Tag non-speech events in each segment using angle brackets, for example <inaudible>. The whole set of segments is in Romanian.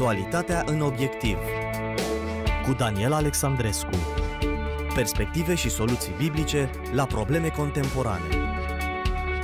Actualitatea în obiectiv cu Daniel Alexandrescu Perspective și soluții biblice la probleme contemporane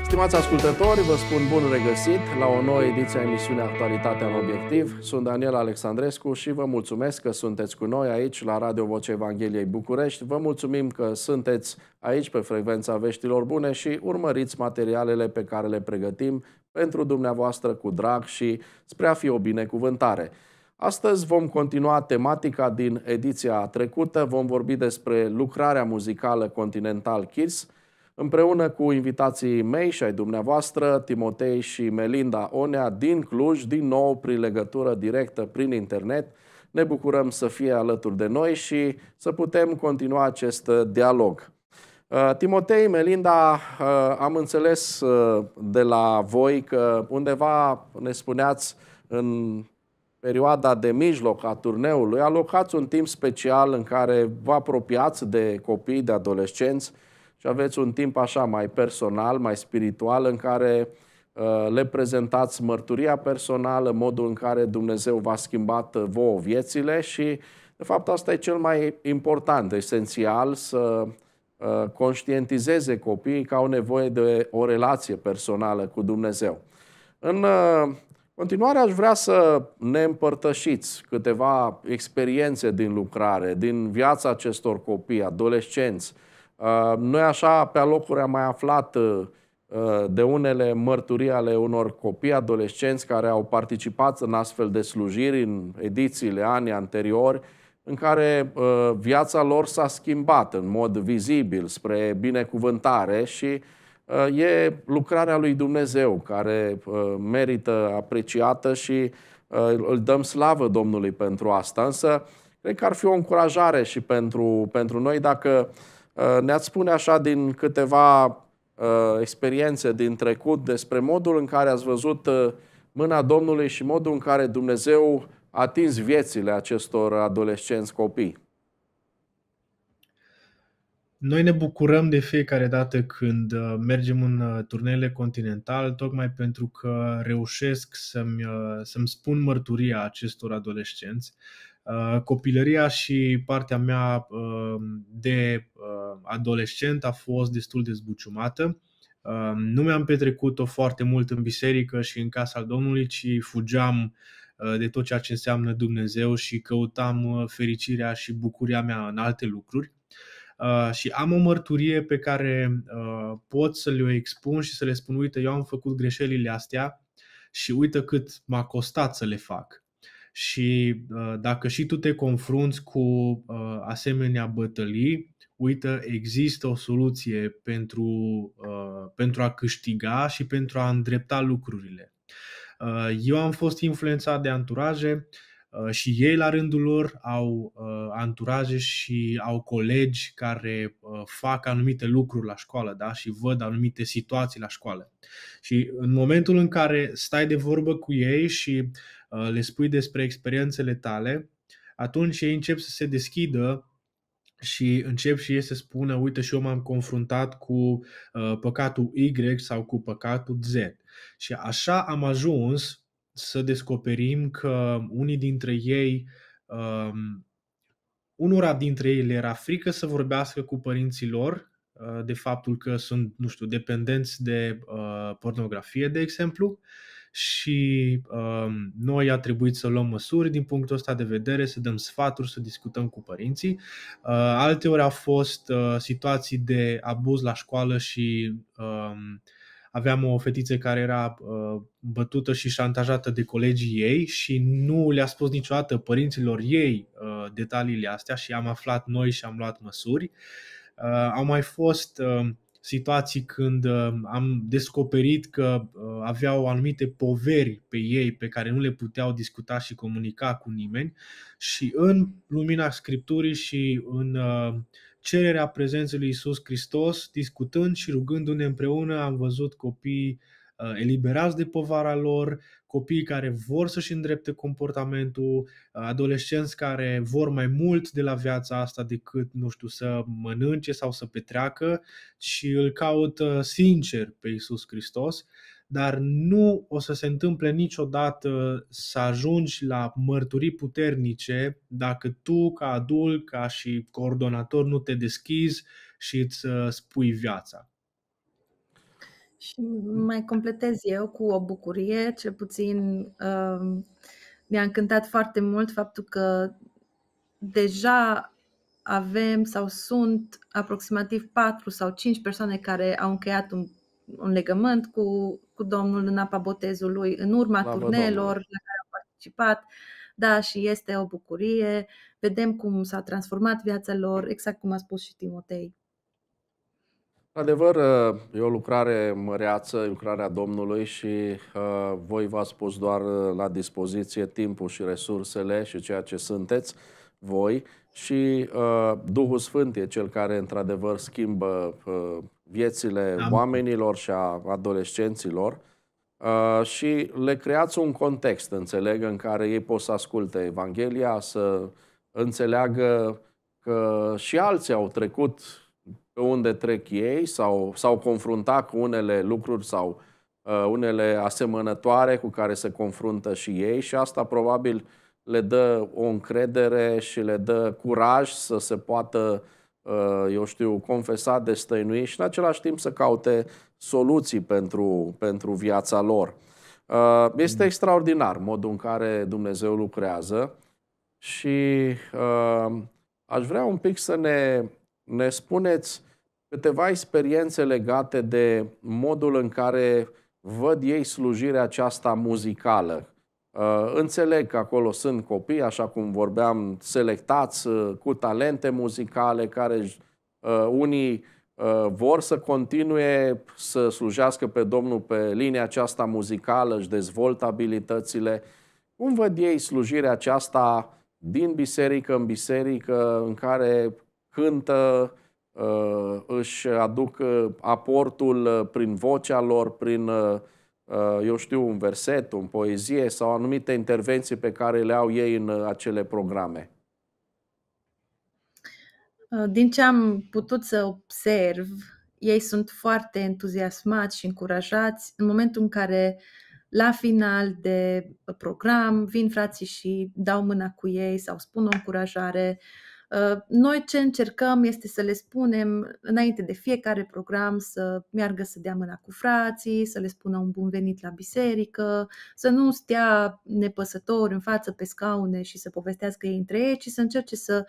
Stimați ascultători, vă spun bun regăsit la o nouă ediție a emisiunii Actualitatea în obiectiv. Sunt Daniel Alexandrescu și vă mulțumesc că sunteți cu noi aici la Radio Vocea Evangheliei București. Vă mulțumim că sunteți aici pe frecvența veștilor bune și urmăriți materialele pe care le pregătim pentru dumneavoastră cu drag și spre a fi o binecuvântare. Astăzi vom continua tematica din ediția trecută, vom vorbi despre lucrarea muzicală Continental Kids, împreună cu invitații mei și ai dumneavoastră, Timotei și Melinda Onea din Cluj, din nou prin legătură directă prin internet. Ne bucurăm să fie alături de noi și să putem continua acest dialog. Uh, Timotei, Melinda, uh, am înțeles uh, de la voi că undeva ne spuneați în perioada de mijloc a turneului, alocați un timp special în care vă apropiați de copii, de adolescenți și aveți un timp așa mai personal, mai spiritual, în care le prezentați mărturia personală, modul în care Dumnezeu v-a schimbat vouă viețile și, de fapt, asta e cel mai important, esențial, să Uh, conștientizeze copiii că au nevoie de o relație personală cu Dumnezeu. În uh, continuare aș vrea să ne împărtășiți câteva experiențe din lucrare, din viața acestor copii, adolescenți. Uh, noi așa pe locuri am mai aflat de unele mărturii ale unor copii adolescenți care au participat în astfel de slujiri în edițiile anii anteriori, în care uh, viața lor s-a schimbat în mod vizibil spre binecuvântare și uh, e lucrarea lui Dumnezeu care uh, merită apreciată și uh, îl dăm slavă Domnului pentru asta. Însă, cred că ar fi o încurajare și pentru, pentru noi dacă uh, ne-ați spune așa din câteva uh, experiențe din trecut despre modul în care ați văzut mâna Domnului și modul în care Dumnezeu atins viețile acestor adolescenți copii? Noi ne bucurăm de fiecare dată când uh, mergem în uh, turnele continental, tocmai pentru că reușesc să-mi, uh, să-mi spun mărturia acestor adolescenți. Copilăria și partea mea de adolescent a fost destul de zbuciumată. Nu mi-am petrecut-o foarte mult în biserică și în casa al Domnului, ci fugeam Uh, de tot ceea ce înseamnă Dumnezeu și căutam uh, fericirea și bucuria mea în alte lucruri. Uh, și am o mărturie pe care pot să le expun și să le spun, uite, eu am făcut greșelile astea și uite cât m-a costat să le fac. Și dacă și tu te confrunți cu asemenea bătălii, uite există o soluție pentru, pentru a câștiga și pentru a îndrepta lucrurile. Uh, eu am fost influențat de anturaje uh, și ei la rândul lor au uh, anturaje și au colegi care fac anumite lucruri la școală da? și văd anumite situații la școală. Și în momentul în care stai de vorbă cu ei și le spui despre experiențele tale, atunci ei încep să se deschidă și încep și ei să spună, uite și eu m-am confruntat cu păcatul Y sau cu păcatul Z. Și așa am ajuns să descoperim că unii dintre ei, um, unora dintre ei le era frică să vorbească cu părinții lor uh, de faptul că sunt, nu știu, dependenți de uh, pornografie, de exemplu, și um, noi a trebuit să luăm măsuri din punctul ăsta de vedere, să dăm sfaturi, să discutăm cu părinții. Uh, alte ori au fost uh, situații de abuz la școală și uh, aveam o fetiță care era uh, bătută și șantajată de colegii ei și nu le-a spus niciodată părinților ei uh, detaliile astea și am aflat noi și am luat măsuri. Uh, au mai fost uh, situații când uh, am descoperit că uh, aveau anumite poveri pe ei pe care nu le puteau discuta și comunica cu nimeni și în lumina scripturii și în uh, cererea prezenței lui Isus Hristos, discutând și rugându-ne împreună, am văzut copii uh, eliberați de povara lor, copii care vor să-și îndrepte comportamentul, uh, adolescenți care vor mai mult de la viața asta decât, nu știu, să mănânce sau să petreacă și îl caută uh, sincer pe Isus Hristos dar nu o să se întâmple niciodată să ajungi la mărturii puternice dacă tu, ca adult, ca și coordonator, nu te deschizi și îți uh, spui viața. Și mai completez eu cu o bucurie, cel puțin uh, mi-a încântat foarte mult faptul că deja avem sau sunt aproximativ 4 sau 5 persoane care au încheiat un un legământ cu, cu Domnul în apa botezului, în urma Slavă turnelor Domnului. la care a participat. Da, și este o bucurie. Vedem cum s-a transformat viața lor, exact cum a spus și Timotei. Adevăr, e o lucrare măreață, lucrarea Domnului și uh, voi v-ați pus doar uh, la dispoziție timpul și resursele și ceea ce sunteți voi și uh, Duhul Sfânt e cel care într-adevăr schimbă viețile Am. oamenilor și a adolescenților uh, și le creați un context, înțeleg, în care ei pot să asculte Evanghelia, să înțeleagă că și alții au trecut pe unde trec ei sau s-au confruntat cu unele lucruri sau uh, unele asemănătoare cu care se confruntă și ei și asta probabil le dă o încredere și le dă curaj să se poată uh, Uh, eu știu, confesat de stăinui și în același timp să caute soluții pentru, pentru viața lor. Uh, este mm. extraordinar modul în care Dumnezeu lucrează și uh, aș vrea un pic să ne, ne spuneți câteva experiențe legate de modul în care văd ei slujirea aceasta muzicală. Uh, înțeleg că acolo sunt copii, așa cum vorbeam, selectați uh, cu talente muzicale, care uh, unii vor să continue să slujească pe Domnul pe linia aceasta muzicală, își dezvoltă abilitățile. Cum văd ei slujirea aceasta din biserică în biserică, în care cântă, își aduc aportul prin vocea lor, prin Uh, eu știu, un verset, o poezie sau anumite intervenții pe care le au ei în uh, acele programe? Uh, din ce am putut să observ, ei sunt foarte entuziasmați și încurajați în momentul în care la final de program vin frații și dau mâna cu ei sau spun o încurajare. Uh, Ă, noi ce încercăm este să le spunem înainte de fiecare program să meargă să dea mâna cu frații, să le spună un bun venit la biserică, să nu stea nepăsători în față pe scaune și să povestească ei între ei, ci să încerce să,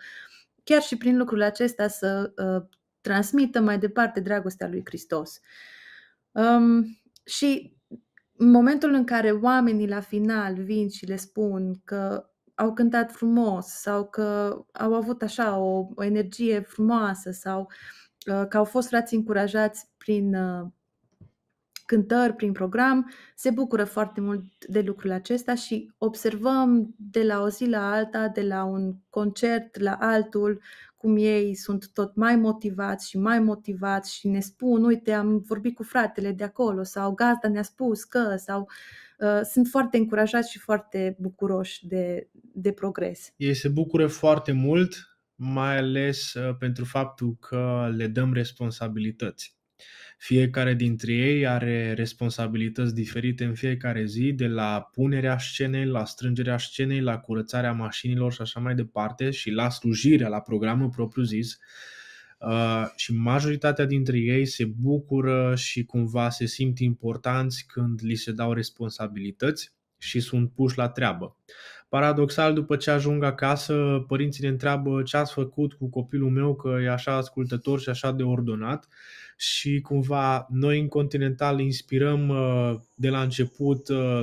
chiar și prin lucrul acesta, să uh, transmită mai departe dragostea lui Hristos. Um, și în momentul în care oamenii la final vin și le spun că au cântat frumos sau că au avut așa o, o energie frumoasă sau uh, că au fost frați încurajați prin uh, cântări prin program, se bucură foarte mult de lucrul acesta și observăm de la o zi la alta, de la un concert la altul, cum ei sunt tot mai motivați și mai motivați și ne spun, uite, am vorbit cu fratele de acolo sau gazda ne-a spus că sau uh, sunt foarte încurajați și foarte bucuroși de, de progres. Ei se bucură foarte mult, mai ales uh, pentru faptul că le dăm responsabilități fiecare dintre ei are responsabilități diferite în fiecare zi, de la punerea scenei, la strângerea scenei, la curățarea mașinilor și așa mai departe și la slujirea, la programul propriu-zis. Uh, și majoritatea dintre ei se bucură și cumva se simt importanți când li se dau responsabilități și sunt puși la treabă. Paradoxal, după ce ajung acasă, părinții ne întreabă ce ați făcut cu copilul meu, că e așa ascultător și așa de ordonat și cumva noi în Continental inspirăm uh, de la început uh,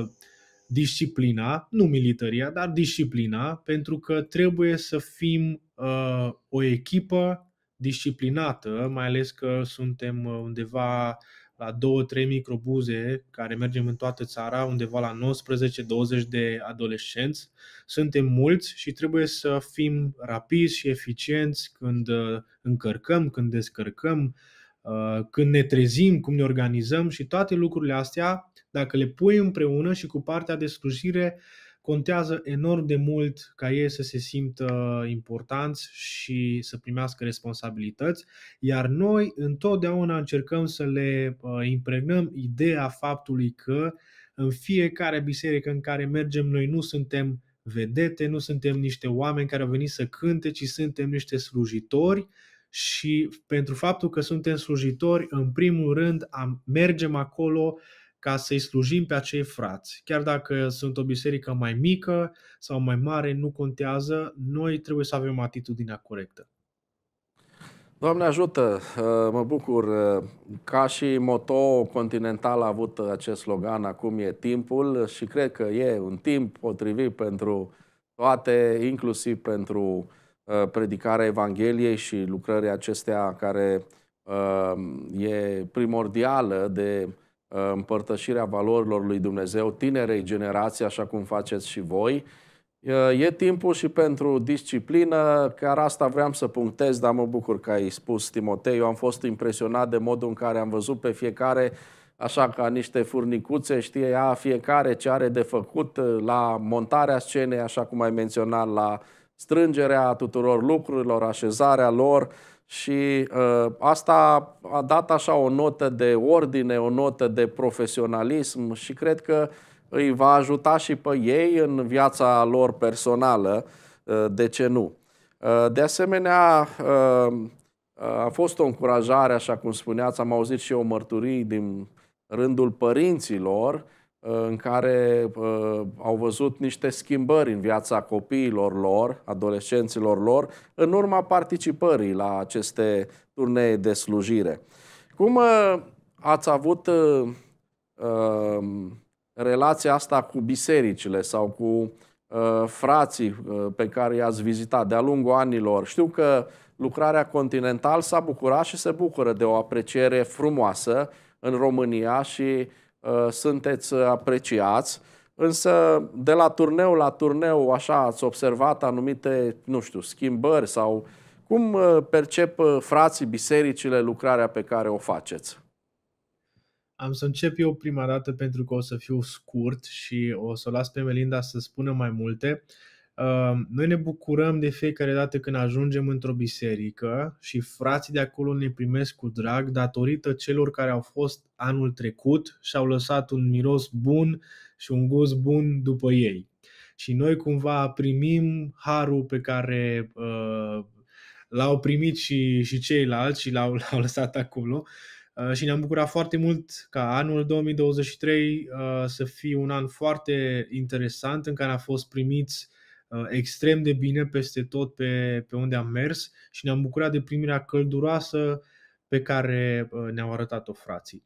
disciplina, nu militaria, dar disciplina, pentru că trebuie să fim uh, o echipă disciplinată, mai ales că suntem undeva la 2-3 microbuze care mergem în toată țara, undeva la 19-20 de adolescenți. Suntem mulți și trebuie să fim rapizi și eficienți când uh, încărcăm, când descărcăm, uh, când ne trezim, cum ne organizăm și toate lucrurile astea, dacă le pui împreună și cu partea de slujire, contează enorm de mult ca ei să se simtă importanți și să primească responsabilități, iar noi întotdeauna încercăm să le uh, impregnăm ideea faptului că în fiecare biserică în care mergem noi nu suntem vedete, nu suntem niște oameni care au venit să cânte, ci suntem niște slujitori și pentru faptul că suntem slujitori, în primul rând am, mergem acolo uh, ca să-i slujim pe acei frați. Chiar dacă sunt o biserică mai mică sau mai mare, nu contează, noi trebuie să avem atitudinea corectă. Doamne ajută, uh, mă bucur. Uh, ca și moto continental a avut uh, acest slogan, acum e timpul și cred că e un timp potrivit pentru toate, inclusiv pentru predicarea Evangheliei și lucrării acestea care e primordială de Uh, împărtășirea valorilor lui Dumnezeu tinerei generații, așa cum faceți și voi. Uh, e timpul și pentru disciplină, chiar asta vreau să punctez, dar mă bucur că ai spus, Timotei. Eu am fost impresionat de modul în care am văzut pe fiecare așa ca niște furnicuțe, știe ea fiecare ce are de făcut uh, la montarea scenei, așa cum ai menționat, la strângerea tuturor lucrurilor, așezarea lor, și uh, asta a dat așa o notă de ordine, o notă de profesionalism și cred că îi va ajuta și pe ei în viața lor personală, uh, de ce nu. Uh, de asemenea, uh, a fost o încurajare, așa cum spuneați, am auzit și eu mărturii din rândul părinților Uh, în care uh, au văzut niște schimbări în viața copiilor lor, adolescenților lor, în urma participării la aceste turnee de slujire. Cum uh, ați avut uh, um, relația asta cu bisericile sau cu uh, frații uh, pe care i-ați vizitat de-a lungul anilor? Știu că lucrarea Continental s-a bucurat și se bucură de o apreciere frumoasă în România și uh, Uh, sunteți apreciați, însă de la turneu la turneu, așa, ați observat anumite, nu știu, schimbări sau cum uh, percep uh, frații bisericile lucrarea pe care o faceți? Am să încep eu prima dată pentru că o să fiu scurt și o să o las pe Melinda să spună mai multe. Uh, noi ne bucurăm de fiecare dată când ajungem într-o biserică și frații de acolo ne primesc cu drag datorită celor care au fost anul trecut și au lăsat un miros bun și un gust bun după ei. Și noi cumva primim harul pe care uh, l-au primit și, și ceilalți și l-au, <laughs> l-au lăsat acolo uh, și ne-am bucurat foarte mult ca anul 2023 uh, să fie un an foarte interesant în care a fost primiți Uh, extrem de bine peste tot pe, pe unde am mers și ne-am bucurat de primirea călduroasă pe care uh, ne-au arătat-o frații.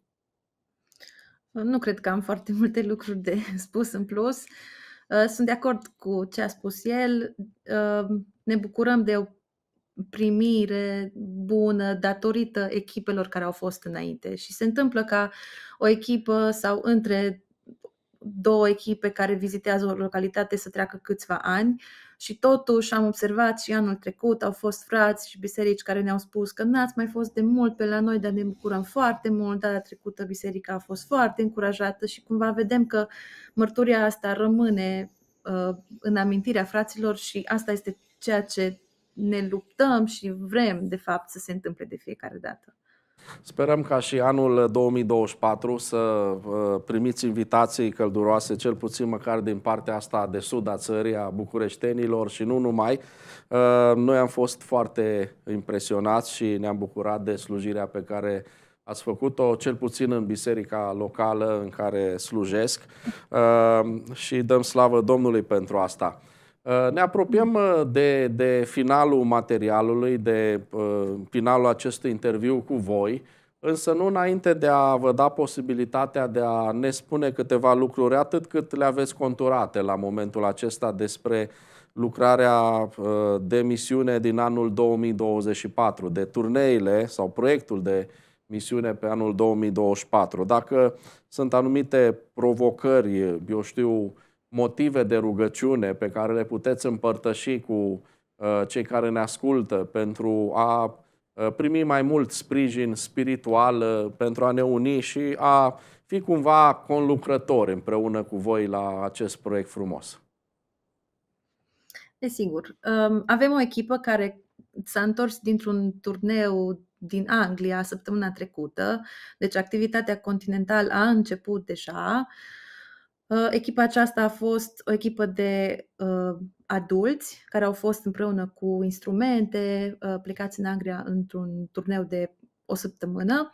Uh, nu cred că am foarte multe lucruri de <laughs> spus în plus. Sunt de acord cu ce a spus el. Ne bucurăm de o primire bună datorită echipelor care au fost înainte și se întâmplă ca o echipă sau între două echipe care vizitează o localitate să treacă câțiva ani și totuși am observat și anul trecut au fost frați și biserici care ne-au spus că n-ați mai fost de mult pe la noi, dar ne bucurăm foarte mult, data trecută biserica a fost foarte încurajată și cumva vedem că mărturia asta rămâne uh, în amintirea fraților și asta este ceea ce ne luptăm și vrem de fapt să se întâmple de fiecare dată. Sperăm ca și anul 2024 uh, să uh, primiți invitații călduroase, cel puțin măcar din partea asta de sud a țării, a bucureștenilor și nu numai. Uh, noi am fost foarte impresionați și ne-am bucurat de slujirea pe care ați făcut-o cel puțin în biserica locală în care slujesc și dăm slavă Domnului pentru asta. Uh, ne apropiem uh, de, de finalul materialului, de uh, finalul acestui interviu cu voi, însă nu înainte de a vă da posibilitatea de a ne spune câteva lucruri, atât cât le aveți conturate la momentul acesta despre lucrarea de misiune din anul 2024, de turneile sau proiectul de misiune pe anul 2024. Dacă sunt anumite provocări, eu știu, motive de rugăciune pe care le puteți împărtăși cu uh, cei care ne ascultă pentru a uh, primi mai mult sprijin spiritual, uh, pentru a ne uni și a fi cumva conlucrători împreună cu voi la acest proiect frumos. Desigur. Um, avem o echipă care s-a întors dintr-un turneu din Anglia săptămâna trecută, deci activitatea continental a început deja. Uh, Uh, echipa aceasta a fost o echipă de uh, adulți care au fost împreună cu instrumente, uh, plecați în Anglia într-un turneu de o săptămână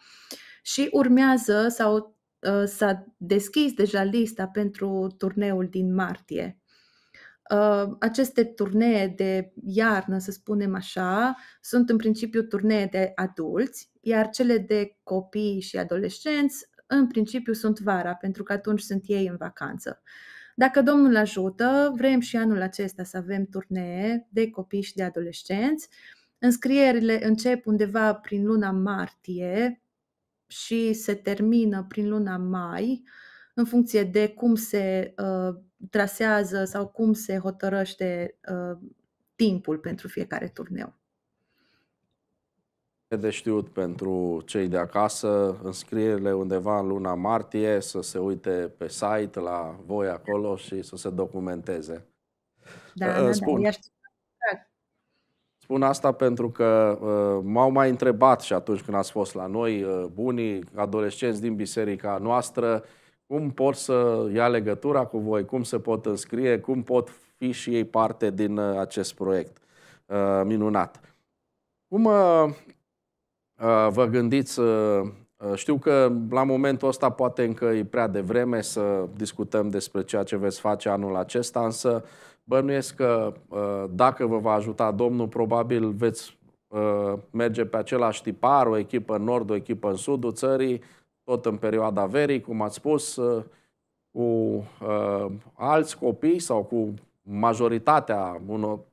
și urmează sau uh, s-a deschis deja lista pentru turneul din martie. Uh, aceste turnee de iarnă, să spunem așa, sunt în principiu turnee de adulți, iar cele de copii și adolescenți în principiu sunt vara, pentru că atunci sunt ei în vacanță. Dacă Domnul ajută, vrem și anul acesta să avem turnee de copii și de adolescenți. Înscrierile încep undeva prin luna martie și se termină prin luna mai, în funcție de cum se uh, trasează sau cum se hotărăște uh, timpul pentru fiecare turneu. De știut pentru cei de acasă, înscrierile undeva în luna martie, să se uite pe site la voi acolo și să se documenteze. Da, uh, spun. da, da, Spun asta pentru că uh, m-au mai întrebat și atunci când ați fost la noi, uh, bunii, adolescenți din biserica noastră, cum pot să ia legătura cu voi, cum se pot înscrie, cum pot fi și ei parte din uh, acest proiect uh, minunat. Cum, uh, Uh, vă gândiți, uh, uh, știu că la momentul ăsta poate încă e prea devreme să discutăm despre ceea ce veți face anul acesta, însă bănuiesc că dacă vă va ajuta Domnul, probabil veți merge pe același tipar, o echipă în nord, o echipă în sudul țării, tot în perioada verii, cum ați spus, cu uh, alți copii sau cu majoritatea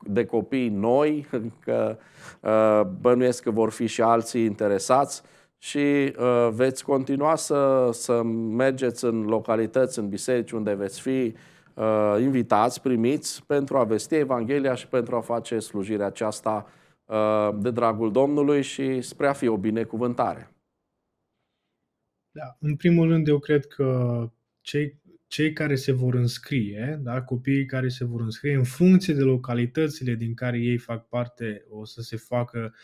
de copii noi, <laughs> că uh, bănuiesc că vor fi și alții interesați și uh, veți continua să, să mergeți în localități, în biserici unde veți fi uh, invitați, primiți pentru a vesti Evanghelia și pentru a face slujirea aceasta de dragul Domnului și spre a fi o binecuvântare. Da, în primul rând eu cred că cei cei care se vor înscrie, da, copiii care se vor înscrie, în funcție de localitățile din care ei fac parte, o să se facă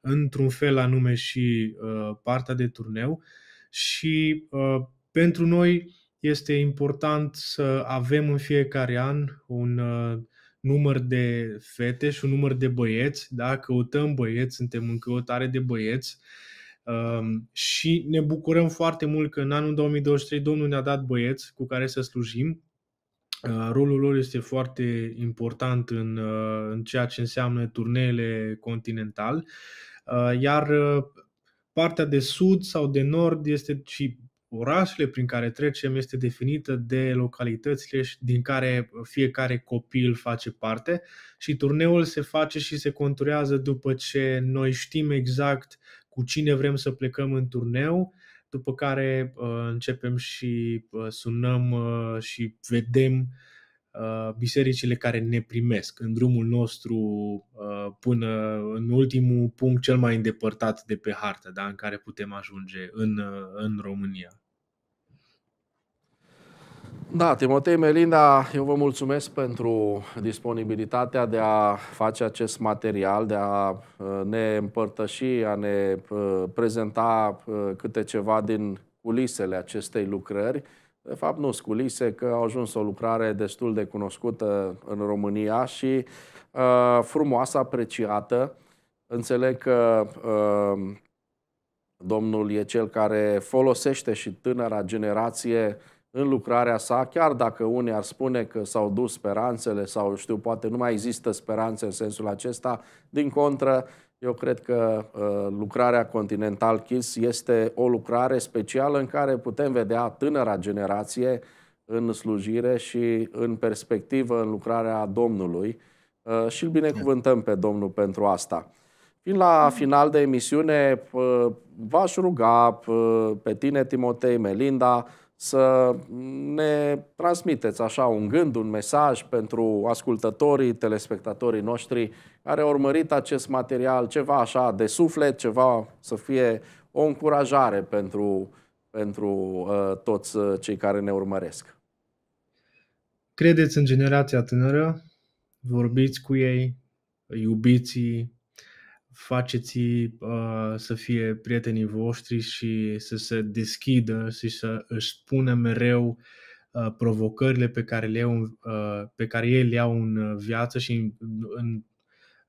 într-un fel anume și uh, partea de turneu și uh, pentru noi este important să avem în fiecare an un uh, număr de fete și un număr de băieți, da? căutăm băieți, suntem în căutare de băieți Um, și ne bucurăm foarte mult că în anul 2023 Domnul ne-a dat băieți cu care să slujim. Uh, rolul lor este foarte important în, uh, în ceea ce înseamnă turneele continental, uh, iar partea de sud sau de nord este și orașele prin care trecem este definită de localitățile din care fiecare copil face parte și turneul se face și se conturează după ce noi știm exact cu cine vrem să plecăm în turneu, după care uh, începem și uh, sunăm uh, și vedem bisericile care ne primesc în drumul nostru până în ultimul punct cel mai îndepărtat de pe hartă, da, în care putem ajunge în, în România. Da, Timotei Melinda, eu vă mulțumesc pentru disponibilitatea de a face acest material, de a uh, ne împărtăși, a ne uh, prezenta uh, câte ceva din culisele acestei lucrări. De fapt, nu culise, că a ajuns o lucrare destul de cunoscută în România și uh, frumoasă, apreciată. Înțeleg că uh, domnul e cel care folosește și tânăra generație uh, în lucrarea sa, chiar dacă unii ar spune că s-au dus speranțele sau știu, poate nu mai există speranțe în sensul acesta, din contră, eu cred că uh, lucrarea Continental Kids este o lucrare specială în care putem vedea tânăra generație în slujire și în perspectivă în lucrarea Domnului uh, și îl binecuvântăm pe Domnul pentru asta. Fiind la final de emisiune, uh, v-aș ruga uh, pe tine, Timotei, Melinda, să ne transmiteți așa un gând, un mesaj pentru ascultătorii, telespectatorii noștri care au urmărit acest material, ceva așa de suflet, ceva să fie o încurajare pentru, pentru uh, toți uh, cei care ne urmăresc. Credeți în generația tânără, vorbiți cu ei, iubiți faceți uh, să fie prietenii voștri și să se deschidă și să își spună mereu uh, provocările pe care, le au, uh, pe care ei le au în uh, viață și în, în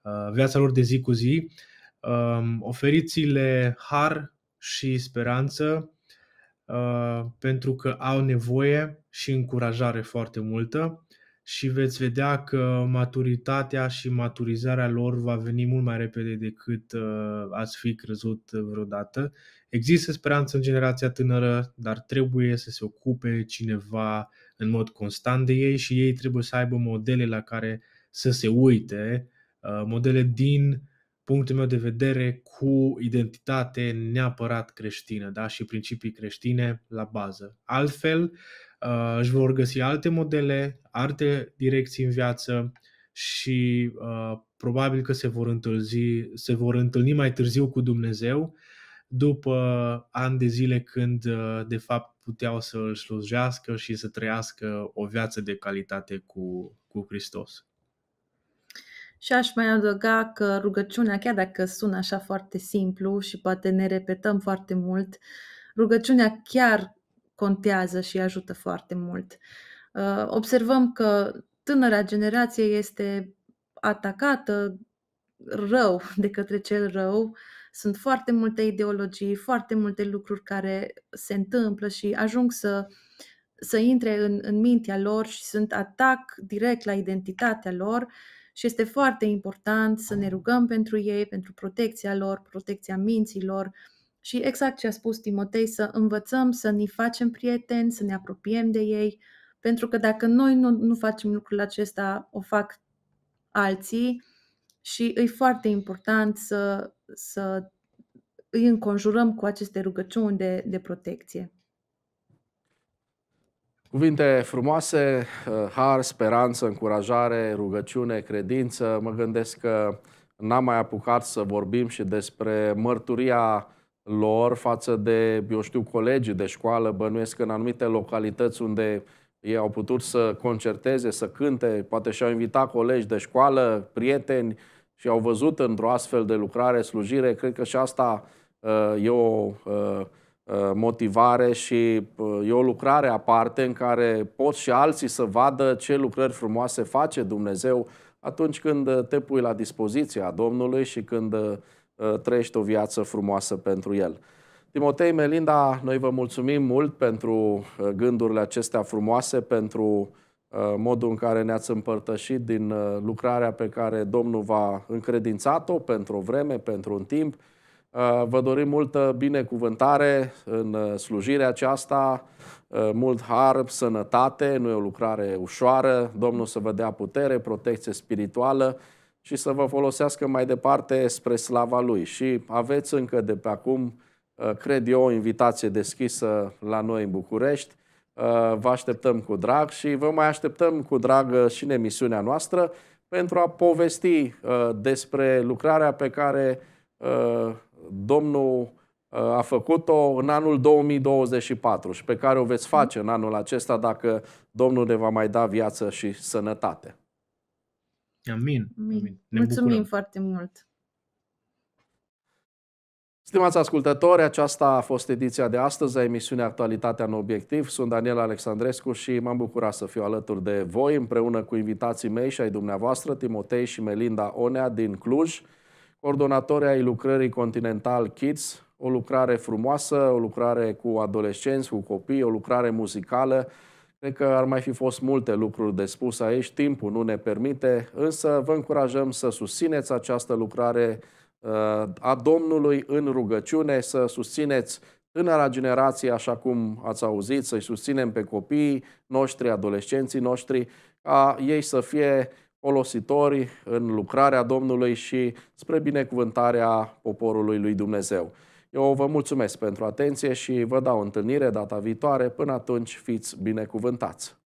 uh, viața lor de zi cu zi. Uh, oferiți-le har și speranță uh, pentru că au nevoie și încurajare foarte multă și veți vedea că maturitatea și maturizarea lor va veni mult mai repede decât uh, ați fi crezut vreodată. Există speranță în generația tânără, dar trebuie să se ocupe cineva în mod constant de ei și ei trebuie să aibă modele la care să se uite, uh, modele din punctul meu de vedere cu identitate neapărat creștină da? și principii creștine la bază. Altfel, uh, își vor găsi alte modele, alte direcții în viață și uh, probabil că se vor, întâlzi, se vor întâlni mai târziu cu Dumnezeu după ani de zile când uh, de fapt puteau să îl slujească și să trăiască o viață de calitate cu, cu Hristos. Și aș mai adăuga că rugăciunea, chiar dacă sună așa foarte simplu și poate ne repetăm foarte mult, rugăciunea chiar contează și ajută foarte mult. Uh, observăm că tânăra generație este atacată rău <laughs> de către cel rău. Sunt foarte multe ideologii, foarte multe lucruri care se întâmplă și ajung să, să intre în, în mintea lor și sunt atac direct la identitatea lor și este foarte important să ne rugăm pentru ei, pentru protecția lor, protecția minților, uh, și exact ce a spus Timotei, să învățăm, să ne facem prieteni, să ne apropiem de ei, pentru că dacă noi nu, nu facem lucrul acesta, o fac alții și e foarte important să, să îi înconjurăm cu aceste rugăciuni de, de protecție. Cuvinte frumoase, uh, har, speranță, încurajare, rugăciune, credință. Mă gândesc că n-am mai apucat să vorbim și despre mărturia lor față de, eu știu, colegii de școală, bănuiesc că în anumite localități unde ei au putut să concerteze, să cânte, poate și-au invitat colegi de școală, prieteni și au văzut într-o astfel de lucrare, slujire, cred că și asta uh, e o uh, uh motivare și uh, e o lucrare aparte în care pot și alții să vadă ce lucrări frumoase face Dumnezeu atunci când te pui la dispoziția Domnului și când uh, Uh, trăiește o viață frumoasă pentru el. Timotei, Melinda, noi vă mulțumim mult pentru uh, gândurile acestea frumoase, pentru uh, modul în care ne-ați împărtășit din lucrarea pe care Domnul v-a încredințat-o pentru o vreme, pentru un timp. Vă dorim multă binecuvântare în slujirea aceasta, mult har, sănătate, nu e o lucrare ușoară. Domnul să vă dea putere, protecție spirituală și să vă folosească mai departe spre slava Lui. Și aveți încă de pe acum, uh, cred eu, o invitație deschisă la noi în București. Uh, vă așteptăm cu drag și vă mai așteptăm cu drag și în emisiunea noastră pentru a povesti uh, despre lucrarea pe care Domnul a făcut-o în anul 2024 și pe care o veți face în anul acesta dacă Domnul ne va mai da viață și sănătate. Amin. Amin. Amin. Ne Mulțumim bucurăm. foarte mult. Stimați ascultători, aceasta a fost ediția de astăzi a emisiunii Actualitatea în Obiectiv. Sunt Daniel Alexandrescu și m-am bucurat să fiu alături de voi împreună cu invitații mei și ai dumneavoastră, Timotei și Melinda Onea din Cluj, coordonatori ai lucrării Continental Kids, o lucrare frumoasă, o lucrare cu adolescenți, cu copii, o lucrare muzicală, Cred că ar mai fi fost multe lucruri de spus aici, timpul nu ne permite, însă vă încurajăm să susțineți această lucrare uh, a Domnului în rugăciune, să susțineți tânăra generație, așa cum ați auzit, să-i susținem pe copiii noștri, adolescenții noștri, ca ei să fie folositori în lucrarea Domnului și spre binecuvântarea poporului lui Dumnezeu. Eu vă mulțumesc pentru atenție și vă dau întâlnire data viitoare. Până atunci, fiți binecuvântați!